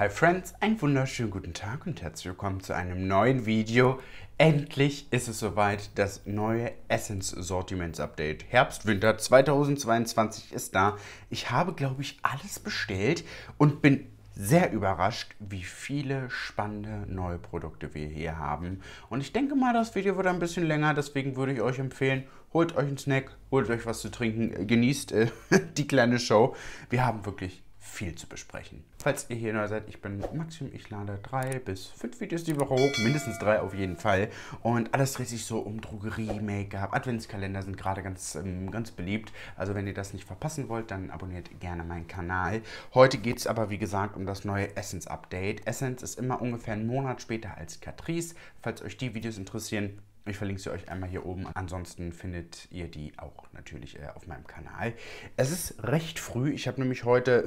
Hi Friends, einen wunderschönen guten Tag und herzlich willkommen zu einem neuen Video. Endlich ist es soweit, das neue Essence Sortiments Update. Herbst, Winter 2022 ist da. Ich habe, glaube ich, alles bestellt und bin sehr überrascht, wie viele spannende neue Produkte wir hier haben. Und ich denke mal, das Video wird ein bisschen länger, deswegen würde ich euch empfehlen, holt euch einen Snack, holt euch was zu trinken, genießt äh, die kleine Show. Wir haben wirklich viel zu besprechen. Falls ihr hier neu seid, ich bin Maxim, ich lade drei bis fünf Videos die Woche hoch, mindestens drei auf jeden Fall. Und alles dreht sich so um Drogerie, Make-up, Adventskalender sind gerade ganz, ähm, ganz beliebt. Also wenn ihr das nicht verpassen wollt, dann abonniert gerne meinen Kanal. Heute geht es aber, wie gesagt, um das neue Essence-Update. Essence ist immer ungefähr einen Monat später als Catrice. Falls euch die Videos interessieren, ich verlinke sie euch einmal hier oben. Ansonsten findet ihr die auch natürlich äh, auf meinem Kanal. Es ist recht früh. Ich habe nämlich heute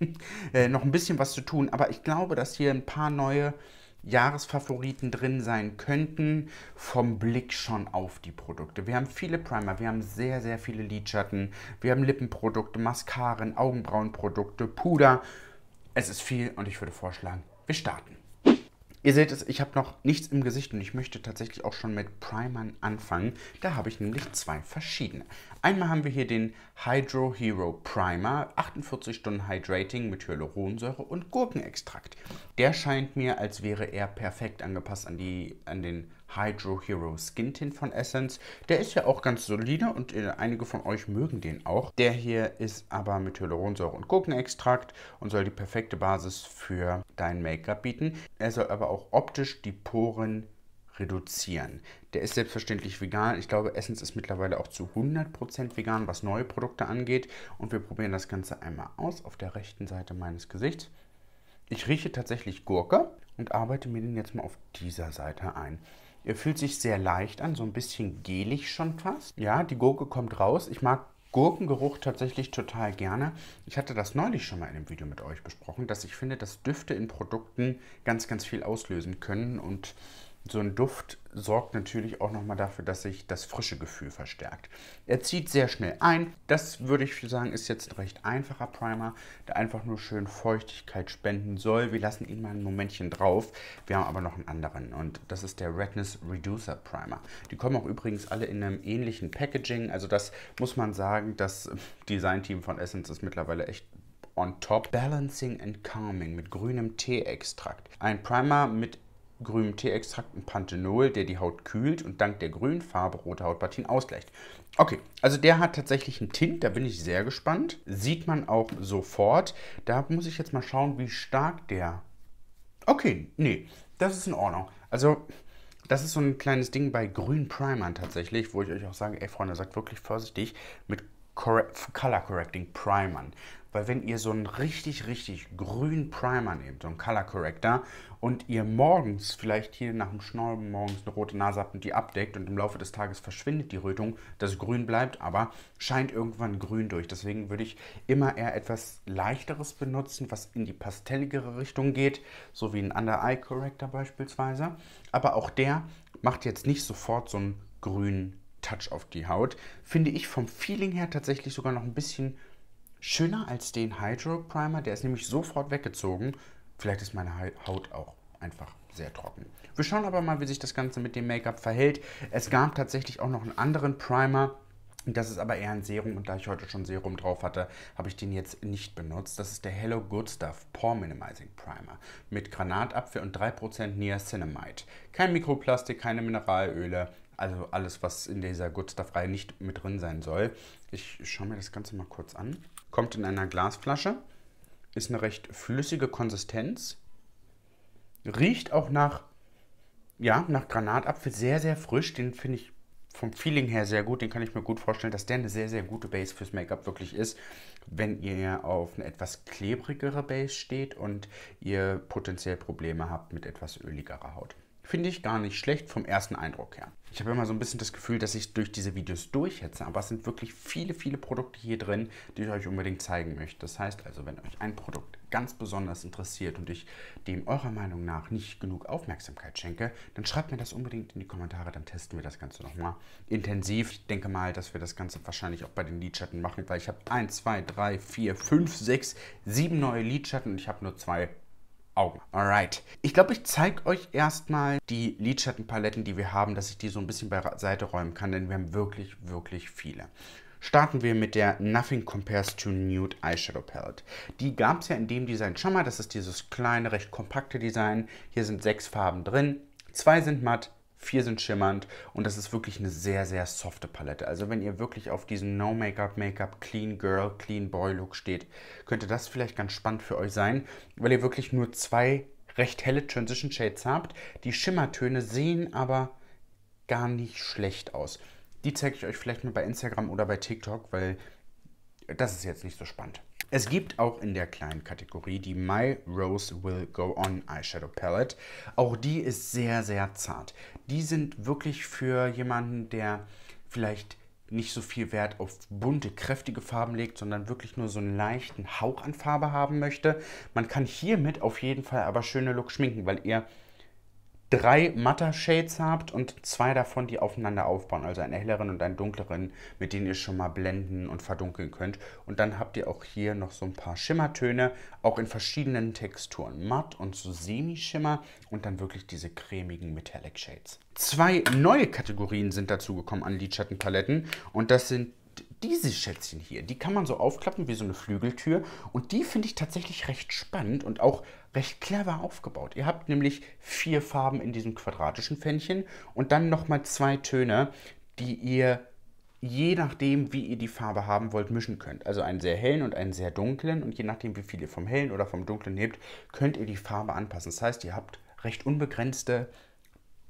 Äh, noch ein bisschen was zu tun. Aber ich glaube, dass hier ein paar neue Jahresfavoriten drin sein könnten, vom Blick schon auf die Produkte. Wir haben viele Primer, wir haben sehr, sehr viele Lidschatten, wir haben Lippenprodukte, Mascaren, Augenbrauenprodukte, Puder. Es ist viel und ich würde vorschlagen, wir starten. Ihr seht es, ich habe noch nichts im Gesicht und ich möchte tatsächlich auch schon mit Primern anfangen. Da habe ich nämlich zwei verschiedene. Einmal haben wir hier den Hydro Hero Primer, 48 Stunden Hydrating mit Hyaluronsäure und Gurkenextrakt. Der scheint mir, als wäre er perfekt angepasst an, die, an den Hydro Hero Skin Tint von Essence. Der ist ja auch ganz solide und äh, einige von euch mögen den auch. Der hier ist aber mit Hyaluronsäure und Gurkenextrakt und soll die perfekte Basis für dein Make-up bieten. Er soll aber auch optisch die Poren reduzieren. Der ist selbstverständlich vegan. Ich glaube, Essence ist mittlerweile auch zu 100% vegan, was neue Produkte angeht. Und wir probieren das Ganze einmal aus auf der rechten Seite meines Gesichts. Ich rieche tatsächlich Gurke und arbeite mir den jetzt mal auf dieser Seite ein. Ihr fühlt sich sehr leicht an, so ein bisschen gelig schon fast. Ja, die Gurke kommt raus. Ich mag Gurkengeruch tatsächlich total gerne. Ich hatte das neulich schon mal in einem Video mit euch besprochen, dass ich finde, dass Düfte in Produkten ganz, ganz viel auslösen können und so ein Duft sorgt natürlich auch nochmal dafür, dass sich das frische Gefühl verstärkt. Er zieht sehr schnell ein. Das würde ich sagen, ist jetzt ein recht einfacher Primer, der einfach nur schön Feuchtigkeit spenden soll. Wir lassen ihn mal ein Momentchen drauf. Wir haben aber noch einen anderen und das ist der Redness Reducer Primer. Die kommen auch übrigens alle in einem ähnlichen Packaging. Also das muss man sagen, das Designteam von Essence ist mittlerweile echt on top. Balancing and Calming mit grünem Teeextrakt. Ein Primer mit grünem Teeextrakt und Panthenol, der die Haut kühlt und dank der grünen Farbe rote Hautpartien ausgleicht. Okay, also der hat tatsächlich einen Tint, da bin ich sehr gespannt. Sieht man auch sofort. Da muss ich jetzt mal schauen, wie stark der... Okay, nee, das ist in Ordnung. Also, das ist so ein kleines Ding bei grünen Primern tatsächlich, wo ich euch auch sage, ey Freunde, sagt wirklich vorsichtig mit Correct, Color Correcting Primern. Weil wenn ihr so einen richtig, richtig grünen Primer nehmt, so einen Color Corrector, und ihr morgens vielleicht hier nach dem Schnorren morgens eine rote Nase habt und die abdeckt und im Laufe des Tages verschwindet die Rötung, das Grün bleibt aber, scheint irgendwann grün durch. Deswegen würde ich immer eher etwas leichteres benutzen, was in die pastelligere Richtung geht, so wie ein Under-Eye Corrector beispielsweise. Aber auch der macht jetzt nicht sofort so einen grünen Touch auf die Haut. Finde ich vom Feeling her tatsächlich sogar noch ein bisschen schöner als den Hydro Primer. Der ist nämlich sofort weggezogen. Vielleicht ist meine Haut auch einfach sehr trocken. Wir schauen aber mal, wie sich das Ganze mit dem Make-up verhält. Es gab tatsächlich auch noch einen anderen Primer. Das ist aber eher ein Serum und da ich heute schon Serum drauf hatte, habe ich den jetzt nicht benutzt. Das ist der Hello Good Stuff Pore Minimizing Primer mit Granatapfel und 3% Niacinamide. Kein Mikroplastik, keine Mineralöle, also alles, was in dieser Gutsdafrei nicht mit drin sein soll. Ich schaue mir das Ganze mal kurz an. Kommt in einer Glasflasche. Ist eine recht flüssige Konsistenz. Riecht auch nach, ja, nach Granatapfel. Sehr, sehr frisch. Den finde ich vom Feeling her sehr gut. Den kann ich mir gut vorstellen, dass der eine sehr, sehr gute Base fürs Make-up wirklich ist. Wenn ihr auf eine etwas klebrigere Base steht und ihr potenziell Probleme habt mit etwas öligerer Haut. Finde ich gar nicht schlecht vom ersten Eindruck her. Ich habe immer so ein bisschen das Gefühl, dass ich durch diese Videos durchhetze, aber es sind wirklich viele, viele Produkte hier drin, die ich euch unbedingt zeigen möchte. Das heißt also, wenn euch ein Produkt ganz besonders interessiert und ich dem eurer Meinung nach nicht genug Aufmerksamkeit schenke, dann schreibt mir das unbedingt in die Kommentare, dann testen wir das Ganze nochmal intensiv. Ich denke mal, dass wir das Ganze wahrscheinlich auch bei den Lidschatten machen, weil ich habe 1, 2, 3, 4, 5, 6, 7 neue Lidschatten und ich habe nur zwei Augen. Alright. Ich glaube, ich zeige euch erstmal die Lidschattenpaletten, die wir haben, dass ich die so ein bisschen beiseite räumen kann, denn wir haben wirklich, wirklich viele. Starten wir mit der Nothing Compares to Nude Eyeshadow Palette. Die gab es ja in dem Design schon mal. Das ist dieses kleine, recht kompakte Design. Hier sind sechs Farben drin. Zwei sind matt, vier sind schimmernd und das ist wirklich eine sehr, sehr softe Palette. Also wenn ihr wirklich auf diesen No-Make-up, Make-up, Clean Girl, Clean Boy Look steht, könnte das vielleicht ganz spannend für euch sein, weil ihr wirklich nur zwei recht helle Transition Shades habt. Die Schimmertöne sehen aber gar nicht schlecht aus. Die zeige ich euch vielleicht mal bei Instagram oder bei TikTok, weil das ist jetzt nicht so spannend. Es gibt auch in der kleinen Kategorie die My Rose Will Go On Eyeshadow Palette. Auch die ist sehr, sehr zart. Die sind wirklich für jemanden, der vielleicht nicht so viel Wert auf bunte, kräftige Farben legt, sondern wirklich nur so einen leichten Hauch an Farbe haben möchte. Man kann hiermit auf jeden Fall aber schöne Look schminken, weil ihr drei Matter Shades habt und zwei davon, die aufeinander aufbauen, also einen helleren und einen dunkleren, mit denen ihr schon mal blenden und verdunkeln könnt. Und dann habt ihr auch hier noch so ein paar Schimmertöne, auch in verschiedenen Texturen, matt und so semi-schimmer und dann wirklich diese cremigen Metallic Shades. Zwei neue Kategorien sind dazugekommen an Lidschattenpaletten und das sind diese Schätzchen hier, die kann man so aufklappen wie so eine Flügeltür und die finde ich tatsächlich recht spannend und auch recht clever aufgebaut. Ihr habt nämlich vier Farben in diesem quadratischen Fännchen und dann nochmal zwei Töne, die ihr je nachdem, wie ihr die Farbe haben wollt, mischen könnt. Also einen sehr hellen und einen sehr dunklen und je nachdem, wie viel ihr vom hellen oder vom dunklen nehmt, könnt ihr die Farbe anpassen. Das heißt, ihr habt recht unbegrenzte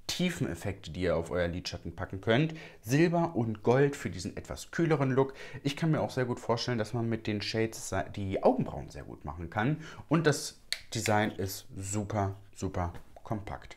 Tiefeneffekte, die ihr auf euren Lidschatten packen könnt. Silber und Gold für diesen etwas kühleren Look. Ich kann mir auch sehr gut vorstellen, dass man mit den Shades die Augenbrauen sehr gut machen kann. Und das Design ist super, super kompakt.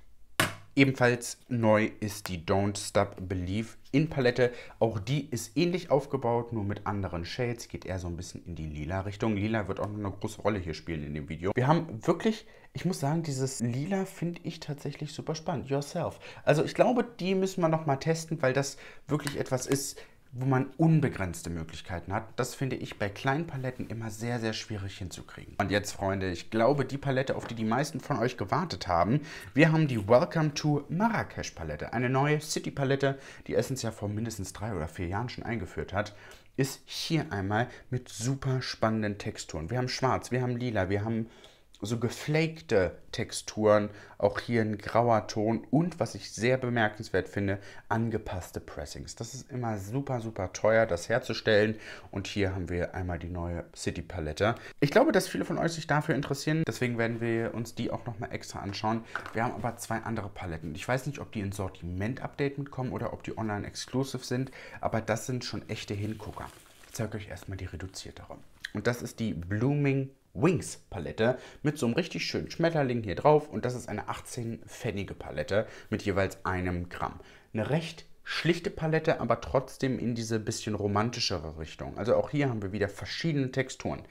Ebenfalls neu ist die Don't Stop Believe in Palette. Auch die ist ähnlich aufgebaut, nur mit anderen Shades. Geht eher so ein bisschen in die lila Richtung. Lila wird auch noch eine große Rolle hier spielen in dem Video. Wir haben wirklich, ich muss sagen, dieses lila finde ich tatsächlich super spannend. Yourself. Also ich glaube, die müssen wir nochmal testen, weil das wirklich etwas ist, wo man unbegrenzte Möglichkeiten hat. Das finde ich bei kleinen Paletten immer sehr, sehr schwierig hinzukriegen. Und jetzt, Freunde, ich glaube, die Palette, auf die die meisten von euch gewartet haben, wir haben die Welcome to Marrakesch Palette. Eine neue City-Palette, die Essence ja vor mindestens drei oder vier Jahren schon eingeführt hat ist hier einmal mit super spannenden Texturen. Wir haben schwarz, wir haben lila, wir haben so geflakte Texturen, auch hier ein grauer Ton und was ich sehr bemerkenswert finde, angepasste Pressings. Das ist immer super, super teuer, das herzustellen und hier haben wir einmal die neue City Palette. Ich glaube, dass viele von euch sich dafür interessieren, deswegen werden wir uns die auch nochmal extra anschauen. Wir haben aber zwei andere Paletten. Ich weiß nicht, ob die ins Sortiment-Update mitkommen oder ob die online exklusiv sind, aber das sind schon echte Hingucker. Ich zeige euch erstmal die reduziertere. Und das ist die Blooming Wings Palette mit so einem richtig schönen Schmetterling hier drauf und das ist eine 18-pfennige Palette mit jeweils einem Gramm. Eine recht schlichte Palette, aber trotzdem in diese bisschen romantischere Richtung. Also auch hier haben wir wieder verschiedene Texturen.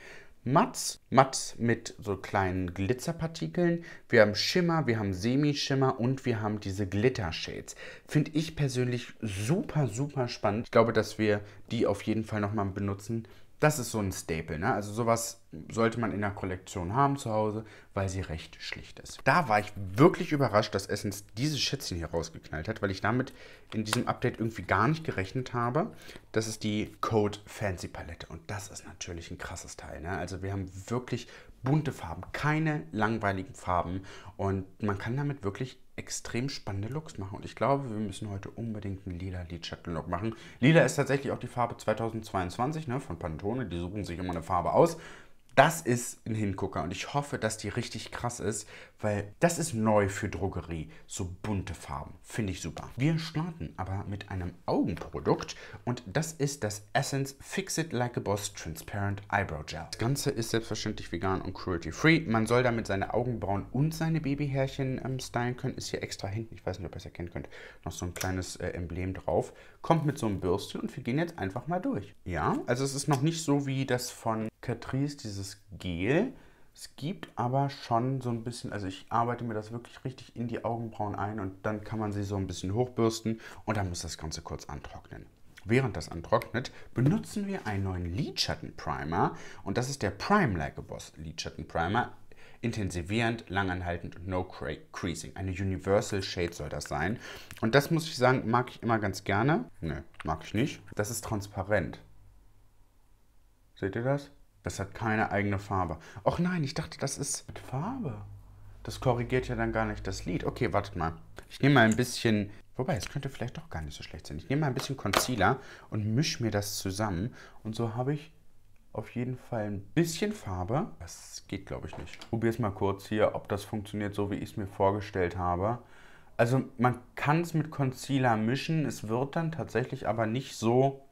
Matz, Matz mit so kleinen Glitzerpartikeln. Wir haben Schimmer, wir haben Semischimmer und wir haben diese Glittershades. Finde ich persönlich super, super spannend. Ich glaube, dass wir die auf jeden Fall nochmal benutzen das ist so ein Stapel. Ne? Also sowas sollte man in der Kollektion haben zu Hause, weil sie recht schlicht ist. Da war ich wirklich überrascht, dass Essence diese Schätzchen hier rausgeknallt hat, weil ich damit in diesem Update irgendwie gar nicht gerechnet habe. Das ist die Code Fancy Palette und das ist natürlich ein krasses Teil. Ne? Also wir haben wirklich bunte Farben, keine langweiligen Farben und man kann damit wirklich extrem spannende Looks machen. Und ich glaube, wir müssen heute unbedingt einen lila Lidschatten-Look machen. Lila ist tatsächlich auch die Farbe 2022 ne, von Pantone. Die suchen sich immer eine Farbe aus. Das ist ein Hingucker und ich hoffe, dass die richtig krass ist, weil das ist neu für Drogerie, so bunte Farben. Finde ich super. Wir starten aber mit einem Augenprodukt und das ist das Essence Fix It Like a Boss Transparent Eyebrow Gel. Das Ganze ist selbstverständlich vegan und cruelty-free. Man soll damit seine Augenbrauen und seine Babyhärchen ähm, stylen können. Ist hier extra hinten, ich weiß nicht, ob ihr es erkennen könnt, noch so ein kleines äh, Emblem drauf. Kommt mit so einem Bürstchen und wir gehen jetzt einfach mal durch. Ja, also es ist noch nicht so wie das von Catrice, dieses Gel, es gibt aber schon so ein bisschen, also ich arbeite mir das wirklich richtig in die Augenbrauen ein und dann kann man sie so ein bisschen hochbürsten und dann muss das Ganze kurz antrocknen. Während das antrocknet, benutzen wir einen neuen Lidschattenprimer und das ist der Prime Like a Boss Lidschattenprimer. Intensivierend, langanhaltend und no creasing. Eine Universal Shade soll das sein. Und das muss ich sagen, mag ich immer ganz gerne. Ne, mag ich nicht. Das ist transparent. Seht ihr das? Das hat keine eigene Farbe. Och nein, ich dachte, das ist mit Farbe. Das korrigiert ja dann gar nicht das Lied. Okay, wartet mal. Ich nehme mal ein bisschen... Wobei, es könnte vielleicht doch gar nicht so schlecht sein. Ich nehme mal ein bisschen Concealer und mische mir das zusammen. Und so habe ich auf jeden Fall ein bisschen Farbe. Das geht, glaube ich, nicht. Ich Probiere es mal kurz hier, ob das funktioniert, so wie ich es mir vorgestellt habe. Also man kann es mit Concealer mischen. Es wird dann tatsächlich aber nicht so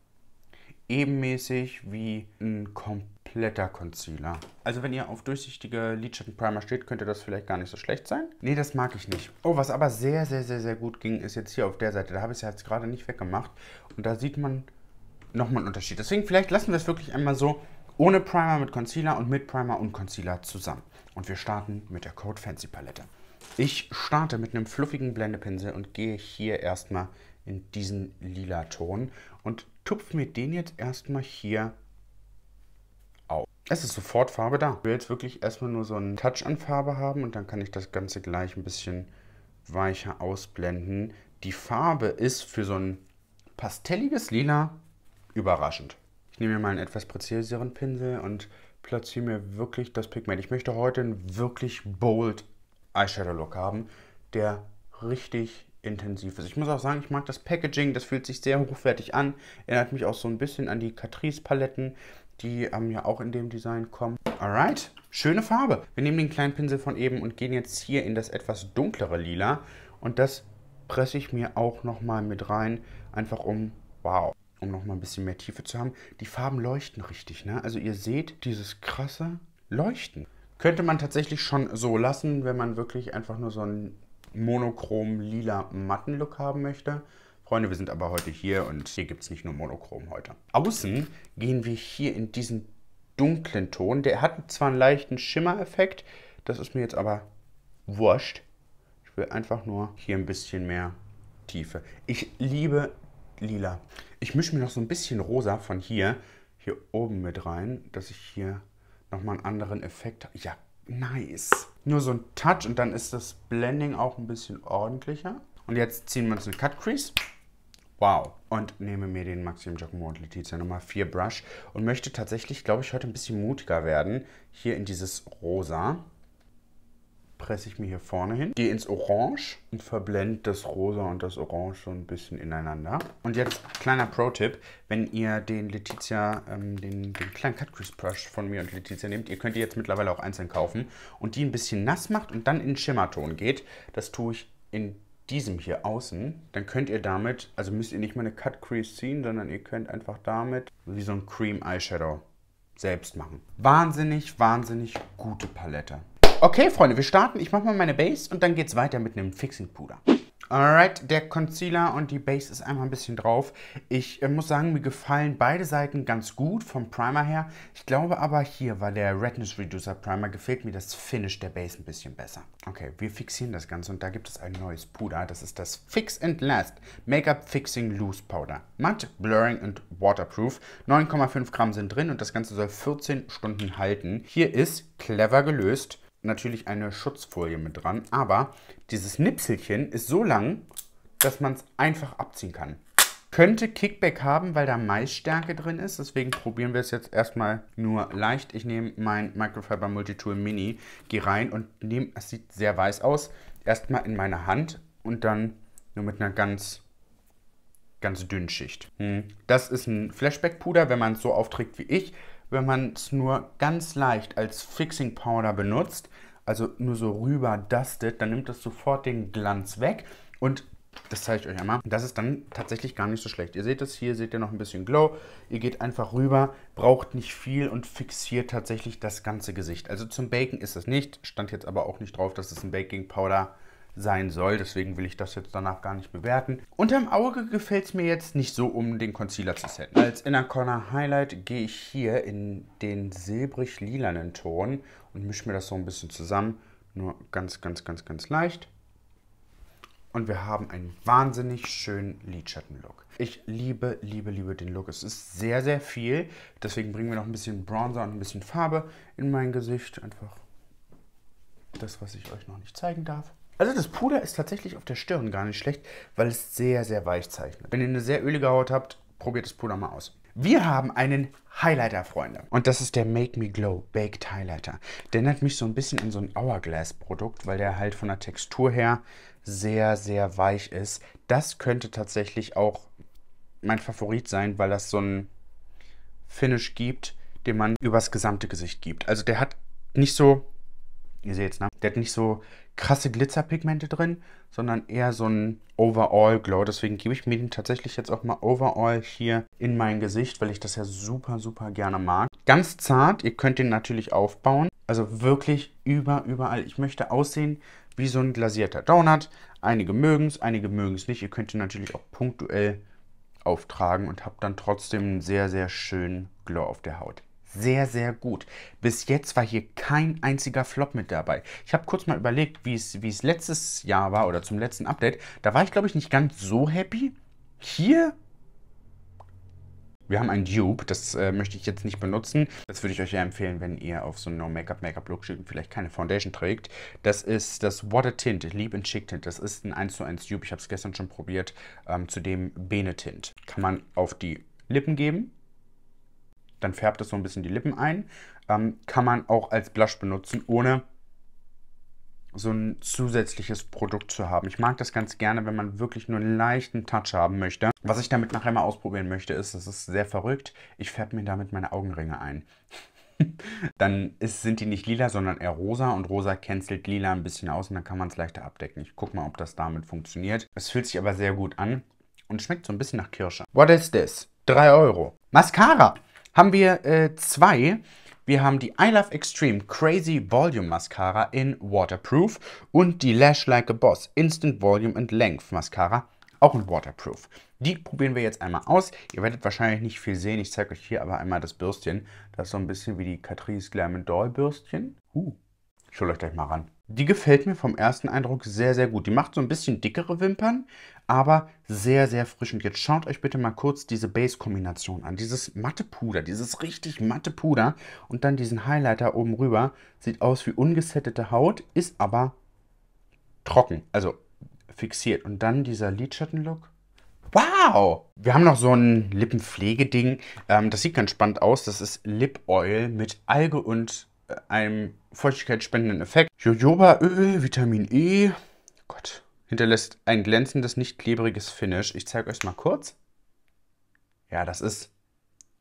ebenmäßig wie ein kompletter Concealer. Also wenn ihr auf durchsichtige Lidschattenprimer steht, könnte das vielleicht gar nicht so schlecht sein. Nee, das mag ich nicht. Oh, was aber sehr, sehr, sehr, sehr gut ging, ist jetzt hier auf der Seite. Da habe ich es ja jetzt gerade nicht weggemacht. Und da sieht man nochmal einen Unterschied. Deswegen vielleicht lassen wir es wirklich einmal so ohne Primer mit Concealer und mit Primer und Concealer zusammen. Und wir starten mit der Code Fancy Palette. Ich starte mit einem fluffigen Blendepinsel und gehe hier erstmal in diesen lila Ton. Und tupfe mir den jetzt erstmal hier auf. Es ist sofort Farbe da. Ich will jetzt wirklich erstmal nur so einen Touch an Farbe haben und dann kann ich das Ganze gleich ein bisschen weicher ausblenden. Die Farbe ist für so ein pastelliges Lila überraschend. Ich nehme mir mal einen etwas präziseren Pinsel und platziere mir wirklich das Pigment. Ich möchte heute einen wirklich bold Eyeshadow-Look haben, der richtig intensiv ist. Ich muss auch sagen, ich mag das Packaging, das fühlt sich sehr hochwertig an. Erinnert mich auch so ein bisschen an die Catrice-Paletten, die ähm, ja auch in dem Design kommen. Alright, schöne Farbe. Wir nehmen den kleinen Pinsel von eben und gehen jetzt hier in das etwas dunklere Lila. Und das presse ich mir auch nochmal mit rein, einfach um, wow, um nochmal ein bisschen mehr Tiefe zu haben. Die Farben leuchten richtig, ne? Also ihr seht dieses krasse Leuchten. Könnte man tatsächlich schon so lassen, wenn man wirklich einfach nur so ein monochrom lila matten Look haben möchte. Freunde, wir sind aber heute hier und hier gibt es nicht nur monochrom heute. Außen gehen wir hier in diesen dunklen Ton. Der hat zwar einen leichten Schimmereffekt, das ist mir jetzt aber wurscht. Ich will einfach nur hier ein bisschen mehr Tiefe. Ich liebe lila. Ich mische mir noch so ein bisschen rosa von hier, hier oben mit rein, dass ich hier nochmal einen anderen Effekt habe. Ja, nice. Nur so ein Touch und dann ist das Blending auch ein bisschen ordentlicher. Und jetzt ziehen wir uns einen Cut Crease. Wow. Und nehme mir den Maxim Giacomo und Letizia Nummer 4 Brush und möchte tatsächlich, glaube ich, heute ein bisschen mutiger werden. Hier in dieses Rosa presse ich mir hier vorne hin, gehe ins Orange und verblende das Rosa und das Orange so ein bisschen ineinander. Und jetzt kleiner Pro-Tipp, wenn ihr den Letizia, ähm, den, den, kleinen Cut Crease Brush von mir und Letizia nehmt, ihr könnt die jetzt mittlerweile auch einzeln kaufen und die ein bisschen nass macht und dann in Schimmerton geht, das tue ich in diesem hier außen, dann könnt ihr damit, also müsst ihr nicht mal eine Cut Crease ziehen, sondern ihr könnt einfach damit wie so ein Cream Eyeshadow selbst machen. Wahnsinnig, wahnsinnig gute Palette. Okay, Freunde, wir starten. Ich mache mal meine Base und dann geht's weiter mit einem Fixing-Puder. Alright, der Concealer und die Base ist einmal ein bisschen drauf. Ich äh, muss sagen, mir gefallen beide Seiten ganz gut vom Primer her. Ich glaube aber hier, weil der Redness Reducer Primer gefällt mir das Finish der Base ein bisschen besser. Okay, wir fixieren das Ganze und da gibt es ein neues Puder. Das ist das Fix and Last Make-up Fixing Loose Powder. Matt, Blurring und Waterproof. 9,5 Gramm sind drin und das Ganze soll 14 Stunden halten. Hier ist clever gelöst natürlich eine Schutzfolie mit dran, aber dieses Nipselchen ist so lang, dass man es einfach abziehen kann. Könnte Kickback haben, weil da Maisstärke drin ist, deswegen probieren wir es jetzt erstmal nur leicht. Ich nehme mein Microfiber Multitool Mini, gehe rein und nehme, es sieht sehr weiß aus, erstmal in meine Hand und dann nur mit einer ganz ganz dünnen Schicht. Hm. Das ist ein Flashback-Puder, wenn man es so aufträgt wie ich, wenn man es nur ganz leicht als Fixing Powder benutzt, also nur so rüber dustet, dann nimmt das sofort den Glanz weg und das zeige ich euch einmal. Das ist dann tatsächlich gar nicht so schlecht. Ihr seht es hier, seht ihr noch ein bisschen Glow. Ihr geht einfach rüber, braucht nicht viel und fixiert tatsächlich das ganze Gesicht. Also zum Baken ist es nicht. Stand jetzt aber auch nicht drauf, dass es ein Baking Powder ist sein soll. Deswegen will ich das jetzt danach gar nicht bewerten. Unterm Auge gefällt es mir jetzt nicht so, um den Concealer zu setzen. Als Inner Corner Highlight gehe ich hier in den silbrig-lilanen Ton und mische mir das so ein bisschen zusammen. Nur ganz, ganz, ganz, ganz leicht. Und wir haben einen wahnsinnig schönen Lidschattenlook. Ich liebe, liebe, liebe den Look. Es ist sehr, sehr viel. Deswegen bringen wir noch ein bisschen Bronzer und ein bisschen Farbe in mein Gesicht. Einfach das, was ich euch noch nicht zeigen darf. Also das Puder ist tatsächlich auf der Stirn gar nicht schlecht, weil es sehr, sehr weich zeichnet. Wenn ihr eine sehr ölige Haut habt, probiert das Puder mal aus. Wir haben einen Highlighter, Freunde. Und das ist der Make Me Glow Baked Highlighter. Der erinnert mich so ein bisschen an so ein Hourglass-Produkt, weil der halt von der Textur her sehr, sehr weich ist. Das könnte tatsächlich auch mein Favorit sein, weil das so ein Finish gibt, den man übers gesamte Gesicht gibt. Also der hat nicht so Ihr seht's, ne? Der hat nicht so krasse Glitzerpigmente drin, sondern eher so ein Overall-Glow. Deswegen gebe ich mir den tatsächlich jetzt auch mal Overall hier in mein Gesicht, weil ich das ja super, super gerne mag. Ganz zart, ihr könnt den natürlich aufbauen. Also wirklich über, überall. Ich möchte aussehen wie so ein glasierter Donut. Einige mögen es, einige mögen es nicht. Ihr könnt ihn natürlich auch punktuell auftragen und habt dann trotzdem einen sehr, sehr schönen Glow auf der Haut sehr, sehr gut. Bis jetzt war hier kein einziger Flop mit dabei. Ich habe kurz mal überlegt, wie es letztes Jahr war oder zum letzten Update. Da war ich, glaube ich, nicht ganz so happy. Hier wir haben ein Dupe, das äh, möchte ich jetzt nicht benutzen. Das würde ich euch ja empfehlen, wenn ihr auf so einen No-Make-up, Make-up-Look steht und vielleicht keine Foundation trägt. Das ist das Water Tint, Lieb in Chic Tint. Das ist ein 1 zu 1 Dupe. Ich habe es gestern schon probiert. Ähm, zu dem Bene Tint. Kann man auf die Lippen geben dann färbt es so ein bisschen die Lippen ein. Ähm, kann man auch als Blush benutzen, ohne so ein zusätzliches Produkt zu haben. Ich mag das ganz gerne, wenn man wirklich nur einen leichten Touch haben möchte. Was ich damit nachher mal ausprobieren möchte, ist, das ist sehr verrückt, ich färbe mir damit meine Augenringe ein. dann ist, sind die nicht lila, sondern eher rosa und rosa cancelt lila ein bisschen aus und dann kann man es leichter abdecken. Ich gucke mal, ob das damit funktioniert. Es fühlt sich aber sehr gut an und schmeckt so ein bisschen nach Kirsche. What is this? 3 Euro. Mascara! haben wir äh, zwei. Wir haben die I Love Extreme Crazy Volume Mascara in Waterproof und die Lash Like a Boss Instant Volume and Length Mascara, auch in Waterproof. Die probieren wir jetzt einmal aus. Ihr werdet wahrscheinlich nicht viel sehen. Ich zeige euch hier aber einmal das Bürstchen. Das ist so ein bisschen wie die Catrice Glam Doll Bürstchen. Uh, schaut euch gleich mal ran. Die gefällt mir vom ersten Eindruck sehr, sehr gut. Die macht so ein bisschen dickere Wimpern, aber sehr, sehr frisch. Und jetzt schaut euch bitte mal kurz diese Base-Kombination an. Dieses matte Puder, dieses richtig matte Puder und dann diesen Highlighter oben rüber. Sieht aus wie ungesettete Haut, ist aber trocken, also fixiert. Und dann dieser Lidschatten-Look. Wow! Wir haben noch so ein Lippenpflegeding. Ähm, das sieht ganz spannend aus. Das ist Lip Oil mit Alge und einem feuchtigkeitsspendenden Effekt. Jojobaöl, Vitamin E. Gott, hinterlässt ein glänzendes, nicht klebriges Finish. Ich zeige euch mal kurz. Ja, das ist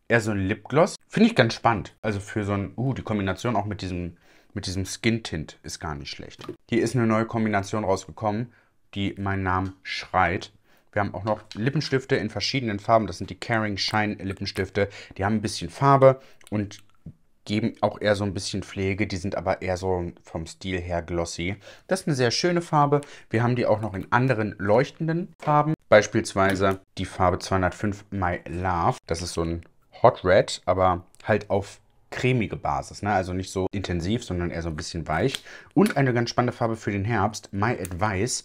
eher so ein Lipgloss. Finde ich ganz spannend. Also für so ein, uh, die Kombination auch mit diesem, mit diesem Skin-Tint ist gar nicht schlecht. Hier ist eine neue Kombination rausgekommen, die meinen Namen schreit. Wir haben auch noch Lippenstifte in verschiedenen Farben. Das sind die Caring Shine Lippenstifte. Die haben ein bisschen Farbe und geben auch eher so ein bisschen Pflege. Die sind aber eher so vom Stil her glossy. Das ist eine sehr schöne Farbe. Wir haben die auch noch in anderen leuchtenden Farben. Beispielsweise die Farbe 205 My Love. Das ist so ein Hot Red, aber halt auf cremige Basis. Ne? Also nicht so intensiv, sondern eher so ein bisschen weich. Und eine ganz spannende Farbe für den Herbst, My Advice.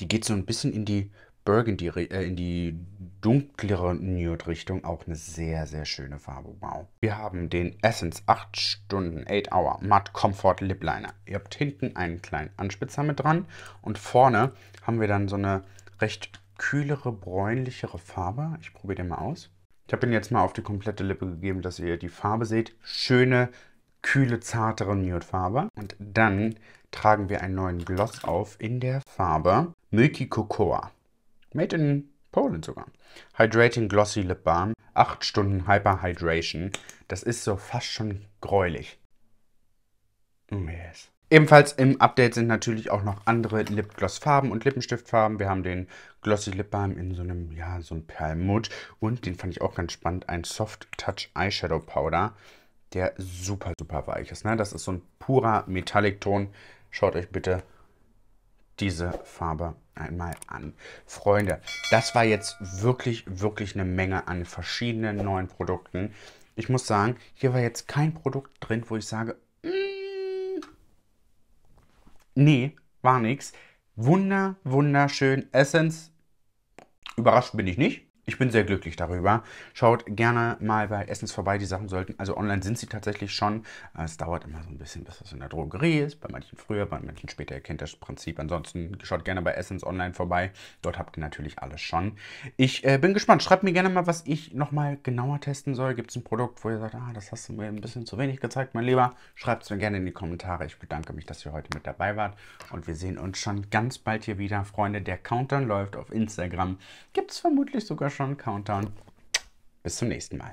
Die geht so ein bisschen in die Burgundy, äh, in die dunklere Nude-Richtung. Auch eine sehr, sehr schöne Farbe. Wow. Wir haben den Essence 8 Stunden 8 Hour Matte Comfort Lip Liner. Ihr habt hinten einen kleinen Anspitzer mit dran und vorne haben wir dann so eine recht kühlere, bräunlichere Farbe. Ich probiere den mal aus. Ich habe ihn jetzt mal auf die komplette Lippe gegeben, dass ihr die Farbe seht. Schöne, kühle, zartere Nude-Farbe. Und dann tragen wir einen neuen Gloss auf in der Farbe Milky Cocoa. Made in Poland sogar. Hydrating Glossy Lip Balm. 8 Stunden Hyperhydration. Das ist so fast schon gräulich. Mm, yes. Ebenfalls im Update sind natürlich auch noch andere Lipgloss-Farben und Lippenstiftfarben. Wir haben den Glossy Lip Balm in so einem, ja, so ein Perlmutt. Und den fand ich auch ganz spannend, ein Soft Touch Eyeshadow Powder, der super, super weich ist. Ne? Das ist so ein purer Metallic-Ton. Schaut euch bitte diese Farbe einmal an. Freunde, das war jetzt wirklich, wirklich eine Menge an verschiedenen neuen Produkten. Ich muss sagen, hier war jetzt kein Produkt drin, wo ich sage, mm, nee, war nichts. Wunder, wunderschön. Essence, überrascht bin ich nicht ich bin sehr glücklich darüber. Schaut gerne mal bei Essens vorbei. Die Sachen sollten, also online sind sie tatsächlich schon. Äh, es dauert immer so ein bisschen, bis das in der Drogerie ist. Bei manchen früher, bei manchen später. Ihr kennt das Prinzip. Ansonsten schaut gerne bei Essens online vorbei. Dort habt ihr natürlich alles schon. Ich äh, bin gespannt. Schreibt mir gerne mal, was ich nochmal genauer testen soll. Gibt es ein Produkt, wo ihr sagt, ah, das hast du mir ein bisschen zu wenig gezeigt, mein Lieber? Schreibt es mir gerne in die Kommentare. Ich bedanke mich, dass ihr heute mit dabei wart. Und wir sehen uns schon ganz bald hier wieder. Freunde, der Countdown läuft auf Instagram. Gibt es vermutlich sogar schon schon Countdown. Bis zum nächsten Mal.